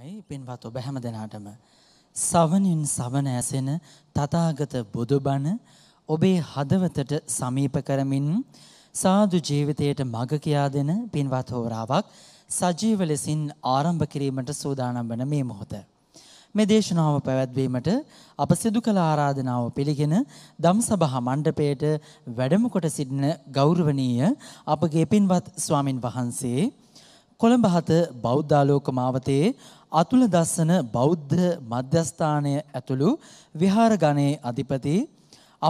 තමයි පින්වත් ඔබ හැම දෙනාටම සවනින් සවන ඇසෙන තථාගත බුදුබණ ඔබේ හදවතට සමීප කරමින් සාදු ජීවිතයට මඟ කියා දෙන පින්වත් හෝරාවක් සජීව ලෙසින් ආරම්භ කිරීමට සූදානම් වන මේ මොහොත. මේ දේශනාව පැවැත්වීමට අප සිදු කළ ආරාධනාව පිළිගෙන දම්සභා මණ්ඩපයට වැඩම කොට සිටින ගෞරවනීය අපගේ පින්වත් ස්වාමින් වහන්සේ කොළඹ හත බෞද්ධාලෝක මාවතේ අතුල දස්සන බෞද්ධ මධ්‍යස්ථානය ඇතුළු විහාර ගණයේ අධිපති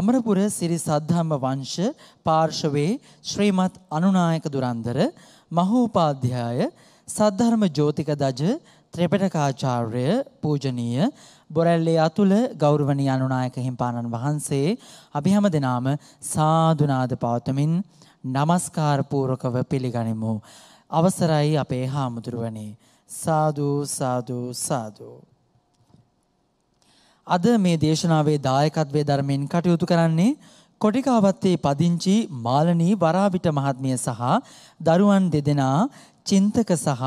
අමරපුර සිරි සද්ධම්ම වංශ පාර්ශවයේ ශ්‍රීමත් අනුනායක දුරන්දර මහෝපාධ්‍යාය සද්ධර්ම ජෝතික දජ ත්‍රිපිටකාචාර්ය පූජනීය බොරැල්ලේ අතුල ගෞරවනීය අනුනායක හිම්පාණන් වහන්සේ අපි හැම දිනාම සාදුනාද පවතුමින් নমස්කාර පූර්වකව පිළිගනිමු. අවසරයි අපේ හාමුදුරුවනේ. සාදු සාදු සාදු අද මේ දේශනාවේ දායකත්වයේ ධර්මයෙන් කටයුතු කරන්නේ කොටිකාවත්තේ පදිංචි මාලනී වරාවිට මහත්මිය සහ දරුවන් දෙදෙනා චින්තක සහ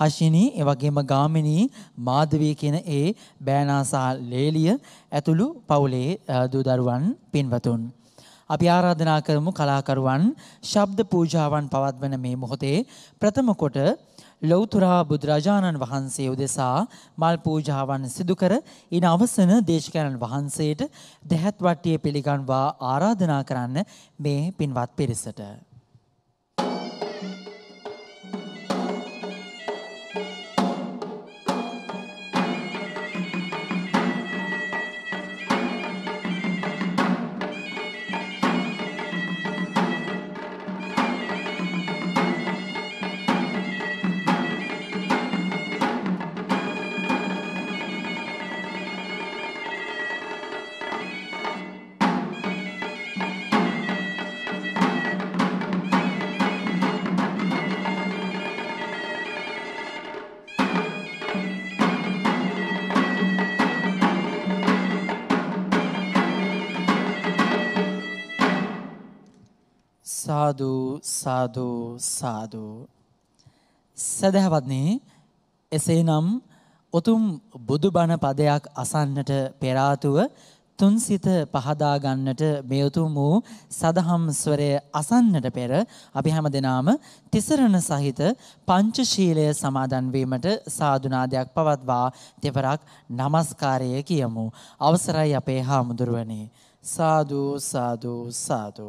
හෂිනී එවැගේම ගාමිණී මාධවී කියන ඒ බෑනා සහ ලේලිය ඇතුළු පවුලේ දූ දරුවන් පින්වතුන් අපි ආරාධනා කරමු කලාකරුවන් ශබ්ද පූජාවන් පවත්වන මේ මොහොතේ ප්‍රථම කොට ලෞතුරා බුදුරජාණන් වහන්සේ උදෙසා මල් පූජාවන් සිදු කර ඉන් අවසන දේශකයන්න් වහන්සේට දැහැත් වට්ටියේ පිළිගන්වා ආරාධනා කරන්න මේ පින්වත් පිරිසට සාදු සාදු සාදු සදහවත්නි එසේනම් උතුම් බුදුබණ පදයක් අසන්නට පෙර ආතුව තුන්සිත පහදා ගන්නට මේ උතුම් වූ සදහම් ස්වරය අසන්නට පෙර අපි හැමදෙනාම තිසරණ සහිත පංචශීලය සමාදන් වීමට සාදුනාදයක් පවත්වා දෙවරක් নমස්කාරය කියමු. අවසරයි අපේ හාමුදුරුවනේ. සාදු සාදු සාදු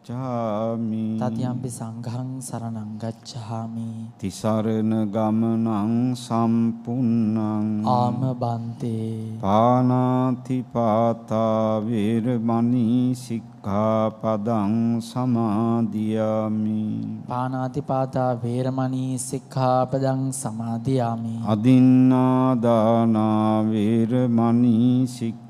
ගච්ඡාමි තතියම්පි සංඝං සරණං ගච්ඡාමි තිසරණ ගමනං සම්පුන්නං ආම බන්තේ පානාති පාතා වේරමණී සික්ඛාපදං සමාදියාමි පානාති පාතා වේරමණී සික්ඛාපදං සමාදියාමි අදින්නා දානා වේරමණී සික්ඛා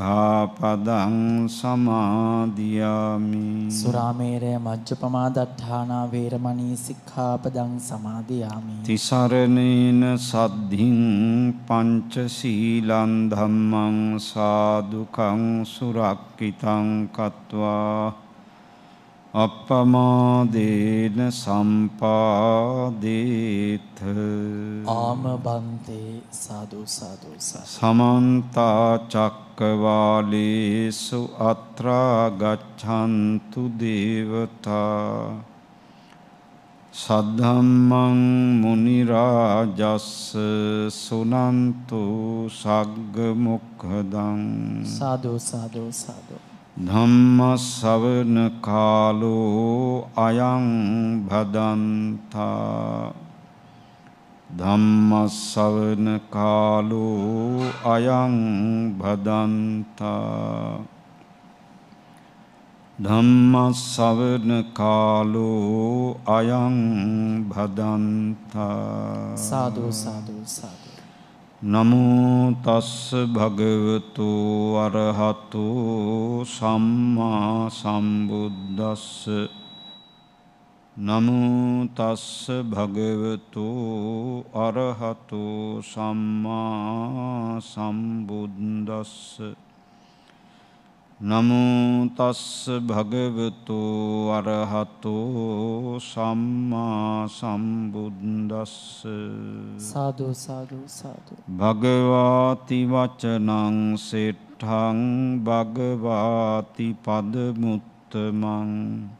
සික්ඛාපදං සමාදියාමි සුරාමේරය මජ්ජපමා දට්ඨානා වේරමණී සික්ඛාපදං සමාදියාමි තිසරණේන සද්ධින් පංච සීලං ධම්මං සාදුකං සුරක්කිතං කତ୍වා අප්පමාදේන සම්පාදේත ආම බන්තේ සාදු සාදු සමන්තා චක් චක්කවාලේසු අත්‍රා ගච්ඡන්තු දේවතා සද්ධම්මං මුනි රාජස්ස සුනන්තු සග්ග මොක්ඛදං සාදු සාදු සාදු ධම්ම ශවන කාලෝ අයං භදන්තා ධම්මස්සවන කාලෝ අයං භදන්තා ධම්මස්සවන කාලෝ අයං භදන්තා සාදු සාදු සාදු නමෝ තස්ස භගවතු අරහතෝ සම්මා සම්බුද්දස්ස නමුතස්ස භගවතු අරහතු සම්මා සම්බුද්දස්ස නමුතස්ස භගවතු අරහතු සම්මා සම්බුද්දස්ස සාධූ සාධූ සාධ භගවාති වචනං සෙට්ටං භගවාති පදමුත්තමං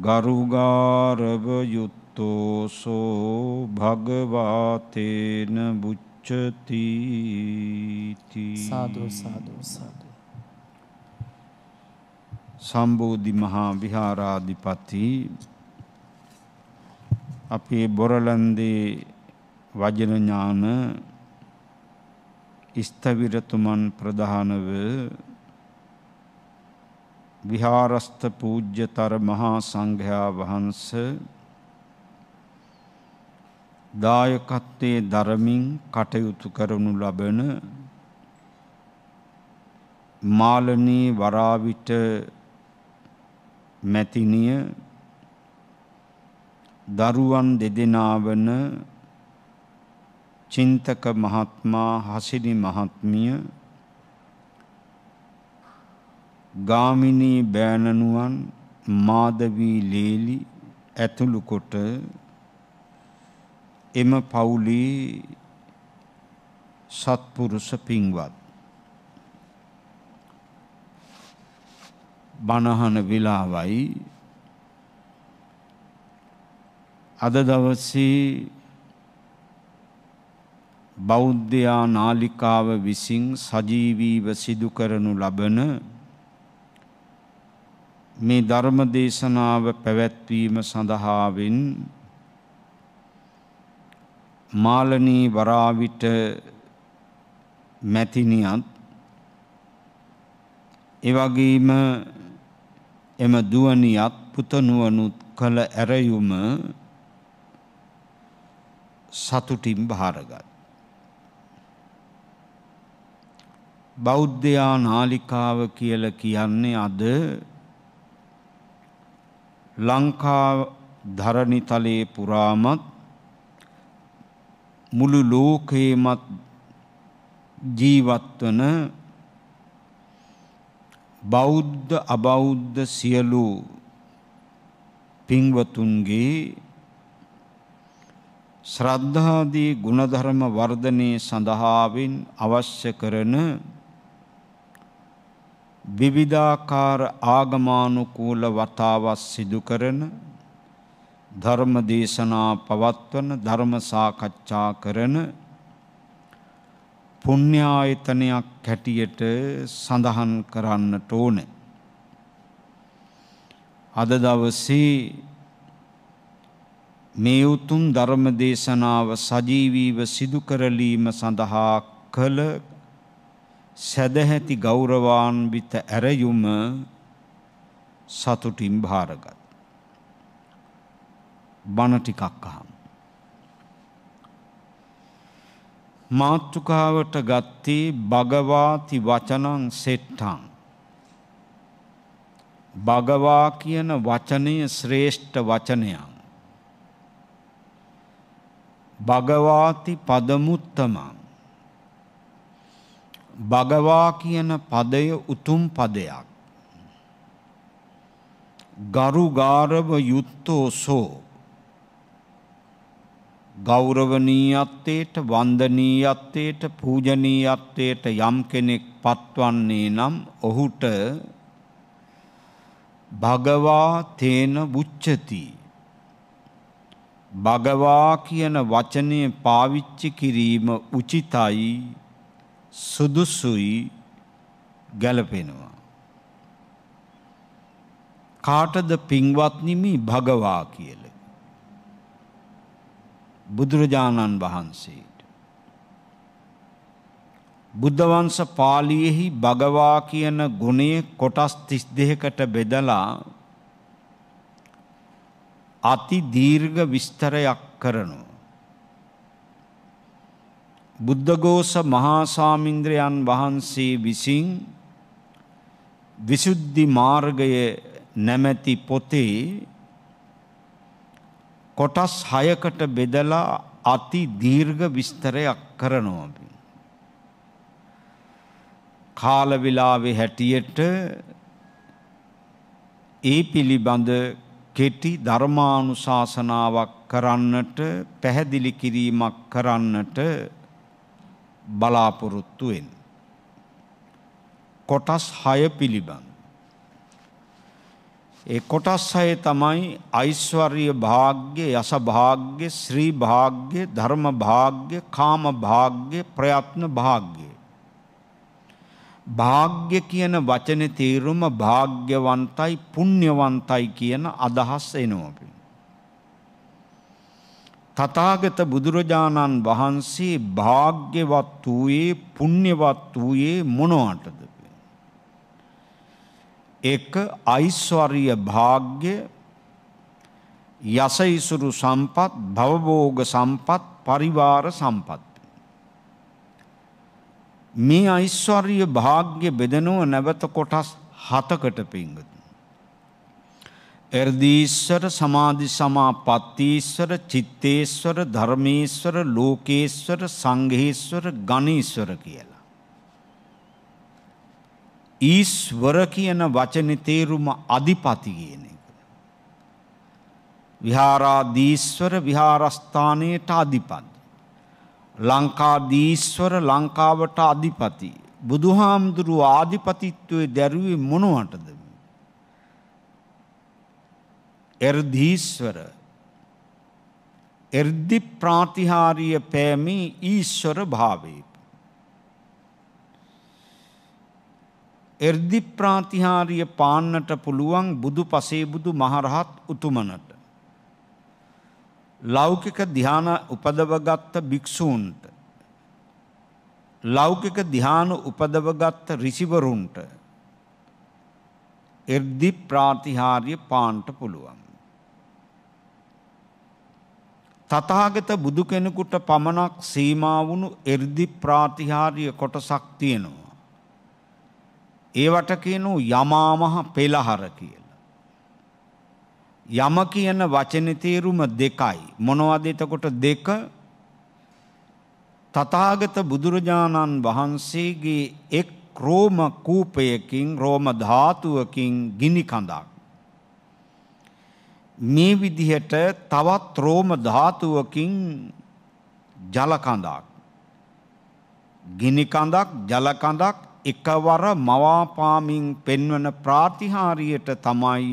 ගරුගාරව යුත්තෝසෝ භගවාතේන බුච්චතීති සාදු සාදු සාදු සම්බෝධි මහා විහාරාධිපති අපේ බොරලන්දේ වජනඥාන ස්ථවිරතුමන් ප්‍රධානව විහාරස්ත පූජ්‍යතර මහා සංඝයා වහන්ස දායකත්වයේ ධර්මින් කටයුතු කරනු ලබන මාලනී වරාවිට මැතිනිය දරුවන් දෙදෙනා වන චින්තක මහත්මා හසිනි මහත්මිය ගාමිණී බෑණනුවන් මාදවී ලේලි ඇතුළු කොට එම පවුලේ සත්පුරුෂ පින්වත් බණහන වෙලාවයි අද දවසේ බෞද්ධයා නාලිකාව විසින් සජීවීව සිදු කරනු ලබන මේ ධර්ම දේශනාව පැවැත්වීම සඳහාවෙන් මාලනී වරාවිට මැතිනියත් එවගේම එම දුවනියත් පුතනුවනුත් කළ ඇරයුම සතුටින් භාරගත්. බෞද්ධයා නාලිකාව කියල කියන්නේ අද ලංකා ධරණිතලයේ පුරාමත් මුළු ලෝකේමත් ජීවත් වන බෞද්ධ අබෞද්ධ සියලු පින්වතුන්ගේ ශ්‍රද්ධාදී ගුණධර්ම වර්ධනයේ සඳහාවෙන් අවශ්‍ය කරන විවිධාකාර ආගමානුකූල වතාවත් සිදු කරන ධර්ම දේශනා පවත්වන ධර්ම සාකච්ඡා කරන පුණ්‍යායතනයක් හැටියට සඳහන් කරන්නට ඕනේ. අද දවසේ මේ උතුම් ධර්ම දේශනාව සජීවීව සිදු කරලීම සඳහා කළ සැදැහැති ගෞරවාන්විත ඇරයුම සතුටින් භාරගත්. බණ ටිකක් අහම්. මාතෘකාවට ගත්තේ භගවාති වචනං සෙට්ටං. භගවා කියන වචනය ශ්‍රේෂ්ඨ වචනයක්. භගවාති පදමුත්තමං භගවා කියන පදය උතුම් පදයක්. ගරුගාරව යුත්තෝ සෝ ගෞරවනීයත්වයට වන්දනීයත්වයට පූජනීයත්වයට යම් කෙනෙක් පත්වන්නේ නම් ඔහුට භගවා තේන බුච්චති භගවා කියන වචනය පාවිච්චි කිරීම උචිතයි සුදුසුයි ගැලපෙනවා. කාටද පින්වත්නිමි භගවා කියල. බුදුරජාණන් වහන්සේට. බුද්ධවංශ පාලියෙහි භගවා කියන ගුණය කොටස් තිස් දෙහකට බෙදලා අති දීර්ඝ විස්තරයක් කරනවා. බුද්ධඝෝස මහා සාමින්ද්‍රයන් වහන්සේ විසින් විසුද්ධි මාර්ගය නැමැති පොතේ කොටස් 6කට බෙදලා අති දීර්ඝ විස්තරයක් කරනවා. කාල වේලාවේ හැටියට ඒ පිළිබඳ කෙටි ධර්මානුශාසනාවක් කරන්නට පැහැදිලි කිරීමක් කරන්නට බලාපොරොත්තුවෙන්. කොටස් හය පිළිබඳ. ඒ කොටස් හය තමයි ඓශ්වර්ය භාග්‍ය යස භාග්‍ය ශ්‍රී භාග්‍ය ධර්ම භාග්‍ය කාම භාග්‍ය ප්‍රයත්න භාග්‍ය භාග්‍ය කියන වචනේ තේරුම භාග්‍යවන්තයි පුණ්‍යවන්තයි කියන අදහස් එනවා තථාගත බුදුරජාණන් වහන්සේ භාග්‍යවත් වූයේ පුණ්‍යවත් වූයේ මොනවටද? එක ඓශ්වර්ය භාග්‍ය යසයිසුරු සම්පත් භවභෝග සම්පත් පරිවාර සම්පත් මේ ඓශ්වර්ය භාග්‍ය බෙදනව නැවත කොටස් 7කට පිංගත එර්දීස්වර සමාධි සමාපත්තීස්වර චිත්තේස්වර ධර්මීස්වර ලෝකේස්වර සංඝේස්වර ගනීස්වර කියලා. ඊස්වර කියන වචනේ තේරුම අධිපති කියන එක. විහාරාදීස්වර විහාරස්ථානයට අධිපති. ලංකාදීස්වර ලංකාවට අධිපති. බුදුහාමුදුරුව ආධිපතිත්වයේ දැරුවේ මොනවටද? එර්ධීස්වර එර්දි ප්‍රාතිහාරිය පෑමි ඊශ්වර භාවේ. එර්දි ප්‍රාතිහාරිය පාන්නට පුළුවන් බුදු පසේ බුදු මහරහත් උතුමනට. ලෞකික දිහාන උපදවගත්ත භික්‍ෂූන්ට. ලෞකික දිහාන උපදවගත්ත රිසිවරුන්ට එර්දි ප්‍රාතිහාරිය පාන්ට පුළුවන්. තථාගත බුදු කෙනෙකුට පමණක් සීමා වුණු එර්දි ප්‍රාතිහාර්ය කොටසක් තියෙනවා. ඒවට කියනු යමාමහ පෙළහර කියලා. යම කියන වචනේ තේරුම දෙකයි. මොනවද එතකොට දෙක? තථාගත බුදුරජාණන් වහන්සේගේ එක් රෝම කූපයකින් රෝම ධාතුවකින් ගිනි කඳක් මේ විදිහට තවත් රෝම ධාතුවකින් ජල කඳක් ගිනි කඳක් ජල කඳක් එකවර මවාපාමින් පෙන්වන ප්‍රාතිහාරියට තමයි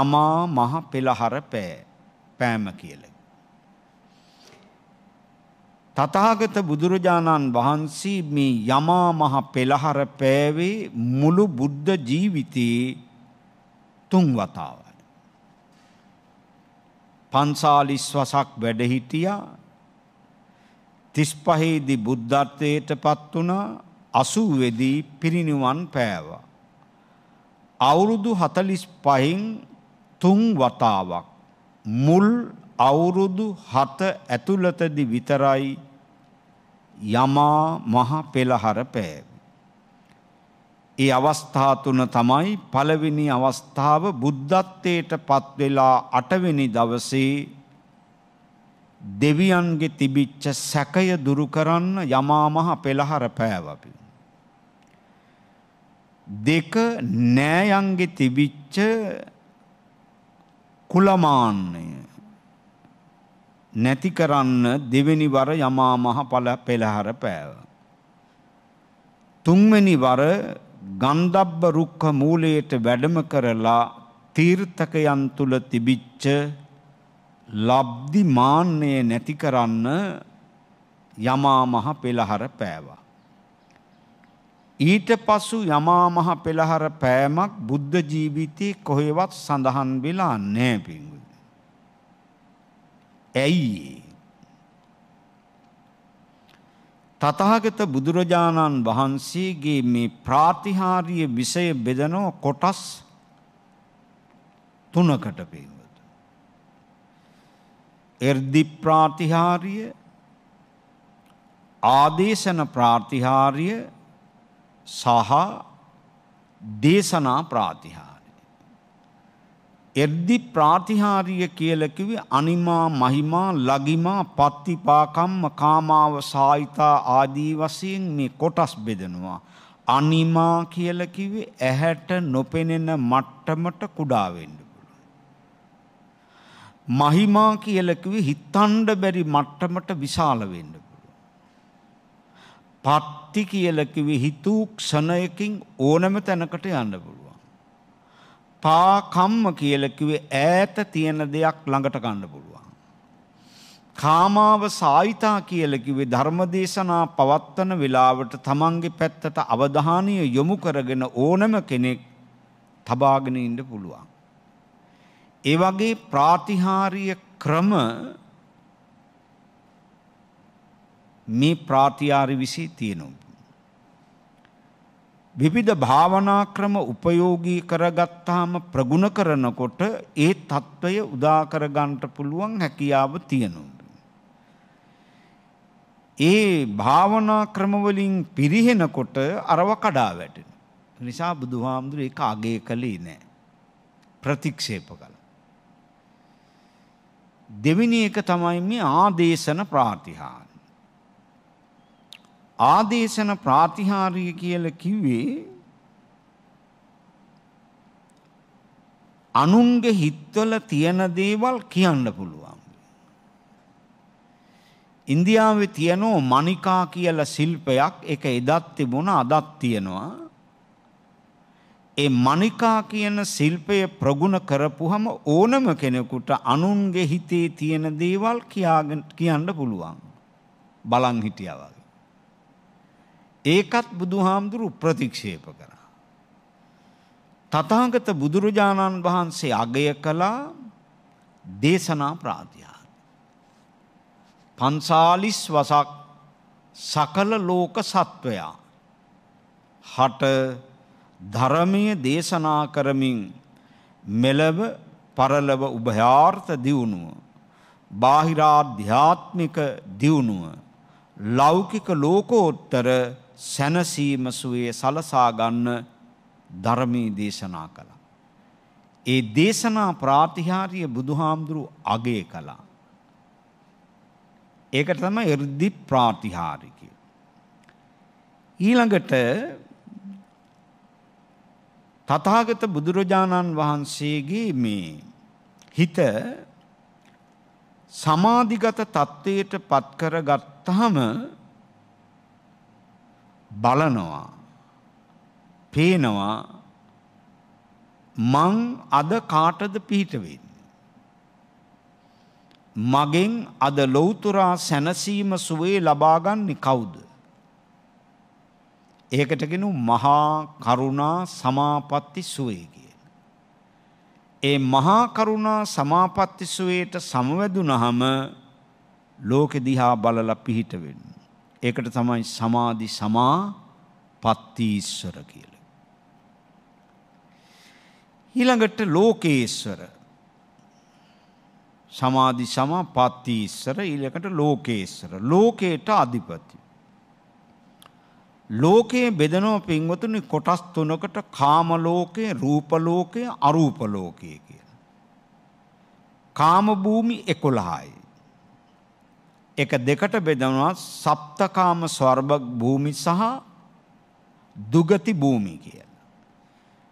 යමා මහ පෙළහර පෑ පෑම කියලා. තථාගත බුදුරජාණන් වහන්සේ මේ යමා මහ පෙළහර පෑවේ මුළු බුද්ධ ජීවිතේ තුන් වතාවක් පන්සාලිස් වසක් වැඩහිටියා තිස්පහේදි බුද්ධත්වයට පත් වුණා අසූවෙදී පිරිනිවන් පෑවා. අවුරුදු හතලිස් පහින් තුන් වතාවක් මුල් අවුරුදු හත ඇතුළතදි විතරයි යමා මහ පෙළහර පෑවි. ඒ අවස්ථා තුන තමයි පළවෙනි අවස්ථාව බුද්ධත්වයට පත් වෙලා අටවෙනි දවසේ දෙවියන්ගේ තිබිච්ච සැකය දුරු කරන්න යමා මහ පෙළහර පෑවපි. දෙක නෑයන්ගේ තිබිච්ච කුලමාන්නය නැති කරන්න දෙවෙනි වර යමා මහ පෙළහර පෑව. තුන්වෙනි වර ගන්ධබ්බ රුක්ඛ මූලයට වැඩම කරලා තීර්ථකයන් තුල තිබිච්ච ලබ්ධි මාන්නය නැති කරන්න යමා මහ පෙළහර පෑවා. ඊට පසු යමා මහ පෙළහර පෑමක් බුද්ධ ජීවිතේ කොහෙවත් සඳහන් වෙලා නැහැ පින්වුනි. ඇයි? තථාගත බුදුරජාණන් වහන්සේගේ මේ ප්‍රාතිහාර්ය විෂය බෙදනෝ කොටස් තුනකට පින්වත. එර්දි ප්‍රාතිහාර්ය ආදේශන ප්‍රාතිහාර්ය සහ දේශනා ප්‍රාතිහාර්ය එද්දි ප්‍රාතිහාරිය කියලා කිව්වේ අනිමා මහිමා ලගිමා පත්තිපාකම්ම කාමාව සායිතා ආදී වශයෙන් මේ කොටස් බෙදනවා අනිමා කියලා කිව්වේ ඇහැට නොපෙනෙන මට්ටමට කුඩා වෙන්න පුළුවන් මහිමා කියලා කිව්වේ හිතන්න බැරි මට්ටමට විශාල වෙන්න පුළුවන් පත්ති කියලා කිව්වේ හිතූ ක්ෂණයකින් ඕනම තැනකට යන්න පුළුවන් පාකම්ම කියලා කිව්වේ ඈත තියෙන දෙයක් ළඟට ගන්න පුළුවන්. කාමාව සායිතා කියලා කිව්වේ ධර්මදේශනා පවත්වන වෙලාවට තමන්ගේ පැත්තට අවධානය යොමු කරගෙන ඕනම කෙනෙක් තබාගෙන ඉන්න පුළුවන්. ඒ වගේ ප්‍රාතිහාරීය ක්‍රම මේ ප්‍රාතිහාරි විසී තියෙනවා. විවිධ භාවනා ක්‍රම උපයෝගී කරගත්තාම ප්‍රගුණ කරනකොට ඒ తত্ত্বය උදා කරගන්නට පුළුවන් හැකියාව තියෙනවා. ඒ භාවනා ක්‍රම වලින් පිරිහෙනකොට අරව කඩා වැටෙන. නිසා බුදුහාමුදුර ඒක අගය කළේ නෑ. ප්‍රතික්ෂේප කළා. දෙවෙනි එක තමයි මේ ආදේශන ප්‍රාතිහාර ආදේශන ප්‍රාතිහාර්ය කියලා කිව්වේ අනුන්ගේ හිත්වල තියෙන දේවල් කියන්න පුළුවන්. ඉන්දියාවේ තියෙනෝ මණිකා කියලා ශිල්පයක් ඒක එදත් තිබුණා අදත් තියෙනවා. ඒ මණිකා කියන ශිල්පය ප්‍රගුණ කරපුවම ඕනම කෙනෙකුට අනුන්ගේ හිතේ තියෙන දේවල් කියාගෙන කියන්න පුළුවන්. බලන් හිටියා ඒකත් බුදුහාමුදුරු ප්‍රතික්ෂේප කරා. තථාගත බුදුරජාණන් වහන්සේ අගය කළා දේශනා ප්‍රාතිහාර. පන්සාලිස් වසක් සකල ලෝක සත්වයා හට ධර්මය දේශනා කරමින් මෙලව පරලව උභයාර්ථ දියුණුව බාහිරාධ්‍යාත්මික දියුණුව ලෞකික ලෝකෝත්තර සැනසීම සුවේ සලසා ගන්න ධර්මයේ දේශනා කළා. ඒ දේශනා ප්‍රාතිහාර්ය බුදුහාමුදුරු අගය කළා. ඒක තමයි irdi ප්‍රාතිහාර්ය ඊළඟට තථාගත බුදුරජාණන් වහන්සේගේ මේ හිත සමාධිගත තත්වයට පත් කරගත්තාම බලනවා පේනවා මං අද කාටද පිහිට වෙන්නේ මගෙන් අද ලෞතුරා සැනසීම සුවේ ලබා ගන්නේ කවුද? ඒකට කියනු මහා කරුණා සමාපatti සුවේ කියන. ඒ මහා කරුණා සමාපatti සුවේට සමවැදුනහම ලෝකෙ දිහා බලලා පිහිට වෙන්න. ඒකට තමයි සමාධි සමා පත්තීශ්වර කියල. ඊළඟට ලෝකේශ්වර සමාධි සමා පත්තීශ්වර ඊළකට ලෝකේශ්වර ලෝකයට අධිපති. ලෝකයේ බෙදනෝ පින්වතුනි කොටස් තුනකට කාම ලෝකය, රූප ලෝකය, අරූප ලෝකය කියලා. කාම භූමි 11යි. එක දෙකට බෙදනවා සප්තකාම ස්වර්ග භූමි සහ දුගති භූමි කියලා.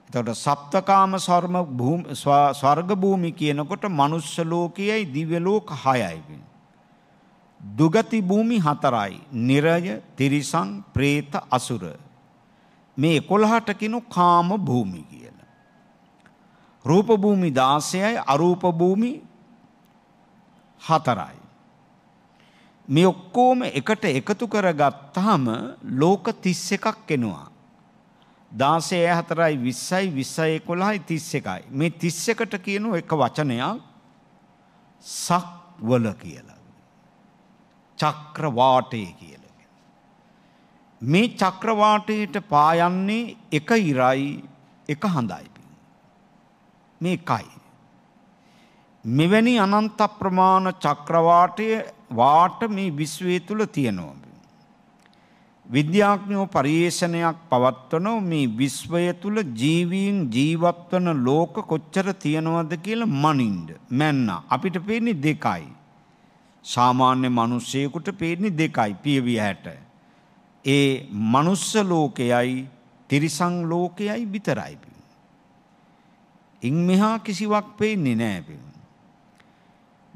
එතකොට සප්තකාම ස්වර්ම ස්වර්ග භූමි කියනකොට මනුස්ස ලෝකයයි දිව්‍ය ලෝක 6යි. දුගති භූමි 4යි. නිරය, තිරිසං, പ്രേත, අසුර. මේ 11ට කිනු කාම භූමි කියලා. රූප භූමි 16යි, අරූප භූමි 4යි. මේ ඔක්කෝම එකට එකතු කරගත්තාම ලෝක 31ක් එනවා. 16 4යි 20යි 20 11යි 31යි. මේ 31ට කියන එක වචනයක් සක්වල කියලා. චක්‍රවාටය කියලා. මේ චක්‍රවාටයට පායන්නේ එක ඉරයි එක හඳයි. මේ එකයි. මෙවැනි අනන්ත ප්‍රමාණ චක්‍රවාටය වාට මේ විශ්වය තුල තියෙනවා. විද්‍යාඥයෝ පරිේෂණයක් පවත්වන මේ විශ්වය තුල ජීවීන් ජීවත්වන ලෝක කොච්චර තියෙනවද කියලා මනින්ද මැන්න අපිට පේන්නේ දෙකයි. සාමාන්‍ය මිනිස්සෙකුට පේන්නේ දෙකයි පියවිය 60. ඒ මනුස්ස ලෝකයයි තිරිසන් ලෝකයයි විතරයි. ඉන් මෙහා කිසිවක් පේන්නේ නැහැ.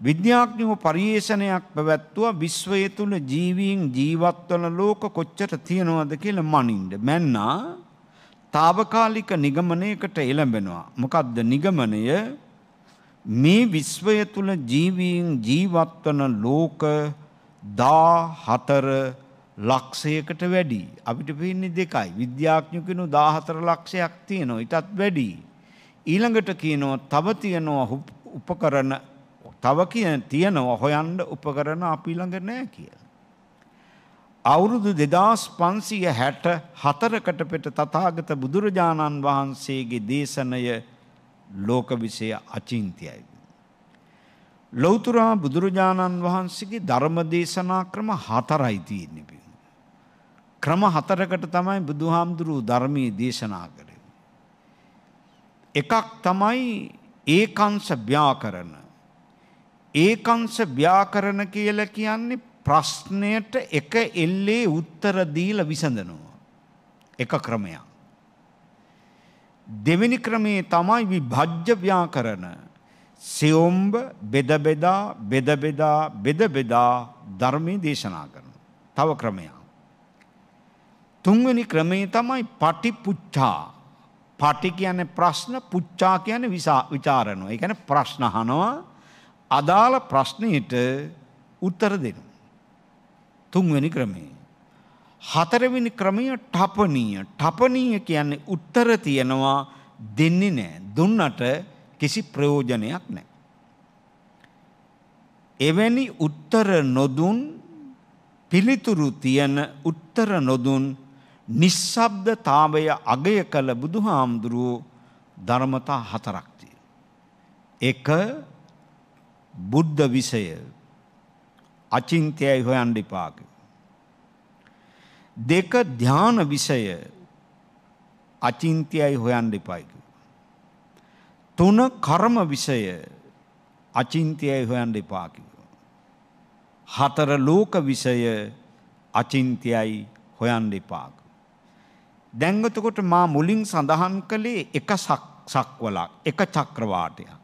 විද්‍යාඥයෝ පරිේෂණයක් පැවැත්තුවා විශ්වය තුල ජීවීන් ජීවත්වන ලෝක කොච්චර තියෙනවද කියලා මනින්ද මැන්නා తాවකාලික නිගමනයකට එළඹෙනවා මොකද්ද නිගමනය මේ විශ්වය තුල ජීවීන් ජීවත්වන ලෝක 14 ලක්ෂයකට වැඩි අපිට පේන්නේ දෙකයි විද්‍යාඥයෝ කියනවා 14 ලක්ෂයක් තියෙනවා ඊටත් වැඩි ඊළඟට කියනවා තව තියෙනවා උපකරණ තව කිය තියෙනවා හොයන්ඩ උපකරන අපි ළඟ නෑ කියලා. අවුරුදු දෙදස් පන්සිය හැට හතරකට පෙට තතාගත බුදුරජාණන් වහන්සේගේ දේශනය ලෝකවිසය අචින්තියයි. ලෞතුරා බුදුරජාණන් වහන්සේගේ ධර්ම දේශනා ක්‍රම හතරයි තියෙන්නේ. ක්‍රම හතරකට තමයි බුදුහාමුදුරුවෝ ධර්මයේ දේශනා කරේ. එකක් තමයි ඒකංශ ව්‍යාකරණ ඒකංශ ව්‍යාකරණ කියලා කියන්නේ ප්‍රශ්නයට එක එල්ලේ උත්තර දීලා විසඳනවා. එක ක්‍රමයක්. දෙවෙනි ක්‍රමයේ තමයි විභජ්‍ය ව්‍යාකරණ. සෙඹ බෙද බෙදා බෙද බෙදා බෙද බෙදා ධර්මයේ දේශනා කරනවා. තව ක්‍රමයක්. තුන්වෙනි ක්‍රමයේ තමයි පටිපුච්ඡා. පටි කියන්නේ ප්‍රශ්න, පුච්ඡා කියන්නේ විචාරණය. ඒ කියන්නේ ප්‍රශ්න අහනවා. අදාළ ප්‍රශ්නයට උත්තර දෙනවා. තුන්වෙනි ක්‍රමය. හතරවෙනි ක්‍රමය ටපනීය. ටපනීය කියන්නේ උත්තර තියනවා දෙන්නේ නෑ. දුන්නට කිසි ප්‍රයෝජනයක් නෑ. එවැනි උත්තර නොදුන් පිළිතුරු තියන උත්තර නොදුන් නිස්සබ්දතාවය අගය කළ බුදුහාමුදුරුවෝ ධර්මතා හතරක් තියෙනවා. එක බුද්ධ විෂය අචින්තයයි හොයන් ඩිපාක. දෙක ධ්‍යාන විෂය අචින්තයයි හොයන් ඩිපයික. තුන කර්ම විෂය අචින්තයයි හොයන් ඩිපාකිව. හතර ලෝක විෂය අචින්තයයි හොයන් ඩිපාක. දැංගතකොට මා මුලින් සඳහන් කළේ එක සක්වලක් එක චක්‍රවාටයක්.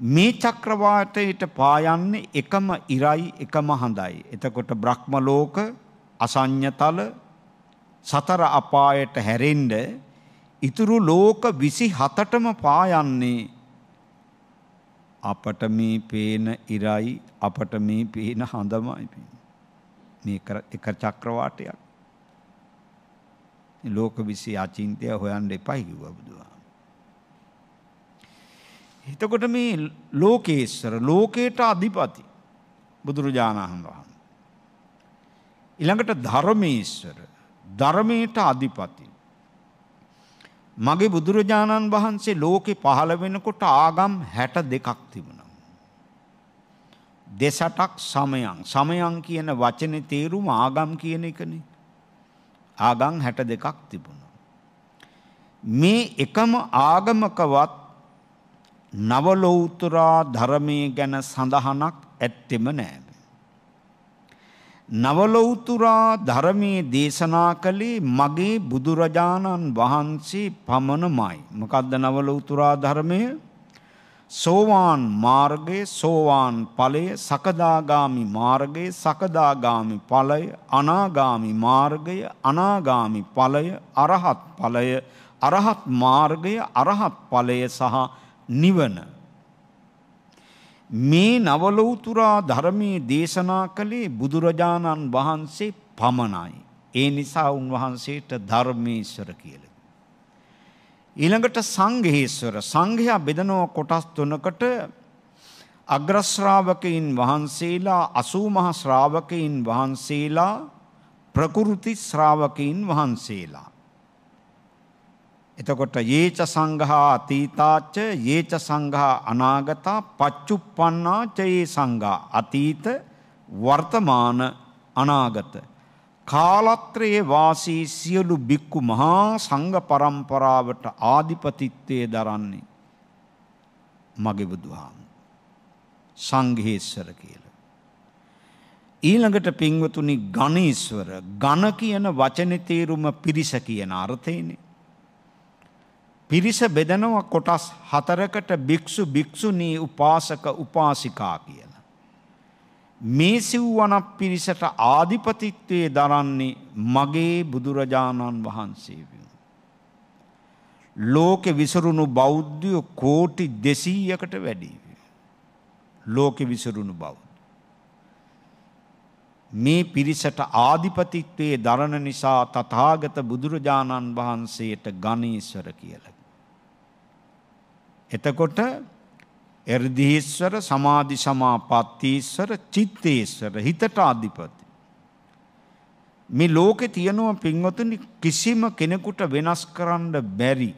මේ චක්‍රවාටයට පායන්නේ එකම ඉරයි එකම හඳයි. එතකොට බ්‍රහ්ම ලෝක අසඤ්ඤතල සතර අපායට හැරෙන්න ඉතුරු ලෝක 27ටම පායන්නේ අපට මේ පේන ඉරයි අපට මේ පේන හඳමයි මේ එක චක්‍රවාටයක් ලෝක 20 අචින්තය හොයන්න එපයි කිව්වා බුදුහාම එතකොට මේ ලෝකේශ්වර ලෝකයට අධිපති බුදුරජාණන් වහන්සේ. ඊළඟට ධර්මේශ්වර ධර්මයට අධිපති. මගේ බුදුරජාණන් වහන්සේ ලෝකෙ පහළ වෙනකොට ආගම් 62ක් තිබුණා. දෙසටක් සමයන් සමයන් කියන වචනේ තේරුම ආගම් කියන එකනේ. ආගම් 62ක් තිබුණා. මේ එකම ආගමකවත් නවලෝතුරා ධර්මයේ ගැන සඳහනක් ඇත්තෙම නෑ. නවලෝතුරා ධර්මයේ දේශනා කළේ මගේ බුදුරජාණන් වහන්සේ පමණමයි. මොකද්ද නවලෝතුරා ධර්මය? සෝවාන් මාර්ගයේ සෝවාන් ඵලය, සකදාගාමි මාර්ගයේ සකදාගාමි ඵලය, අනාගාමි මාර්ගය, අනාගාමි ඵලය, අරහත් ඵලය, අරහත් මාර්ගය, අරහත් ඵලය සහ නිවන. මේ නවලොවතුරා ධර්මයේ දේශනා කළේ බුදුරජාණන් වහන්සේ පමණයි. ඒ නිසා උන්වහන්සේට ධර්මේශ්වර කියල. ඊළඟට සංඝේශ්වර සංඝයා බෙදනෝ කොටස් තුනකට අග්‍රශ්‍රාවකයින් වහන්සේලා අසූමහ ශ්‍රාවකයින් වහන්සේලා ප්‍රකෘති ශ්‍රාවකයින් වහන්සේලා. එතකොට යේච සංඝා අතීතාච්ච යේච සංඝා අනාගතා පච්චුප්පන්නාච ඒ සංඝා අතීත වර්තමාන අනාගත කාලත්‍රයේ වාසී සියලු බික්කු මහා සංඝ පරම්පරාවට ආධිපතිත්වයේ දරන්නේ මගේ බුදුහාම සංඝේශ්වර කියලා ඊළඟට පින්වතුනි ගණීශ්වර ඝන කියන වචනේ තේරුම පිරිස කියන අර්ථයනේ පිරිස බෙදනව කොටස් හතරකට භික්‍ෂු භික්‍ෂුණී උපාසක උපාසිකා කියන. මේ සිව්වනක් පිරිසට ආධිපතිත්වයේ දරන්නේ මගේ බුදුරජාණන් වහන්සේ වෙන. ලෝකෙ විසරුණු බෞද්ධයෝ කෝටි දෙසීයකට වැඩී. ලෝකෙ විසරුණු බෞද්ධ. මේ පිරිසට ආධිපතිත්වයේ දරණ නිසා තථාගත බුදුරජාණන් වහන්සේට ගණීසර කියලා. එතකොට එර්දිහිස්වර සමාධි සමාපත්තීස්වර චිත්තේස්වර හිතට අධිපති. මේ ලෝකෙ තියෙනවා පින්වතුනි කිසිම කෙනෙකුට වෙනස් කරන්න බැරි.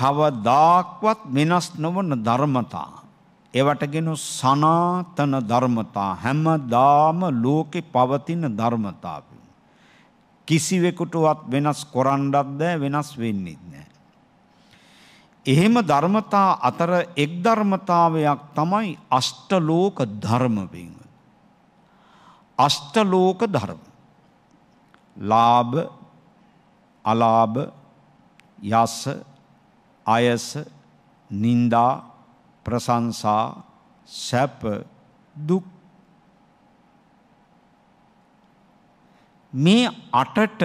කවදාක්වත් වෙනස් නොවන ධර්මතා. ඒවටගෙන සනාතන ධර්මතා හැමදාම ලෝකෙ පවතින ධර්මතාව. කිසිවෙකුටවත් වෙනස් කරන්නවත් බෑ වෙනස් වෙන්නේ නැහැ. එහෙම ධර්මතා අතර එක් ධර්මතාවයක් තමයි අෂ්ටලෝක ධර්මවෙන්. අෂ්ටලෝක ධර්ම. ලාභ අලාභ යස අයස නින්දා ප්‍රසංසා සැප දුක් මේ අටට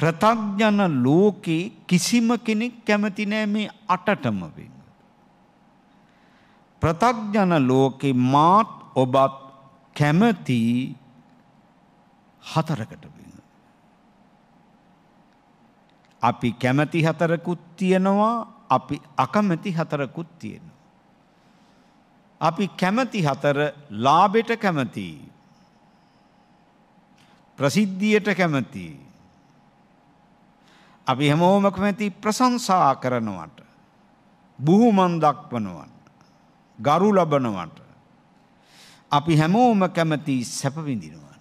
ප්‍රතග්ඥන ලෝකේ කිසිම කෙනෙක් කැමති නෑ මේ අටටම වෙන්න. ප්‍රතග්ඥන ලෝකේ මාත් ඔබත් කැමති හතරකට වෙන්න. අපි කැමති හතරකුත් තියෙනවා අපි අකමැති හතරකුත් තියෙනවා. අපි කැමති හතර ලාබෙට කැමති. ප්‍රසිද්ධියට කැමතියි. අපි හැමෝම කැමැති ප්‍රශංසා කරනවට. බුහුමන් දක්වනවට. ගරු ලබනවට. අපි හැමෝම කැමති සැපවිඳිනවා.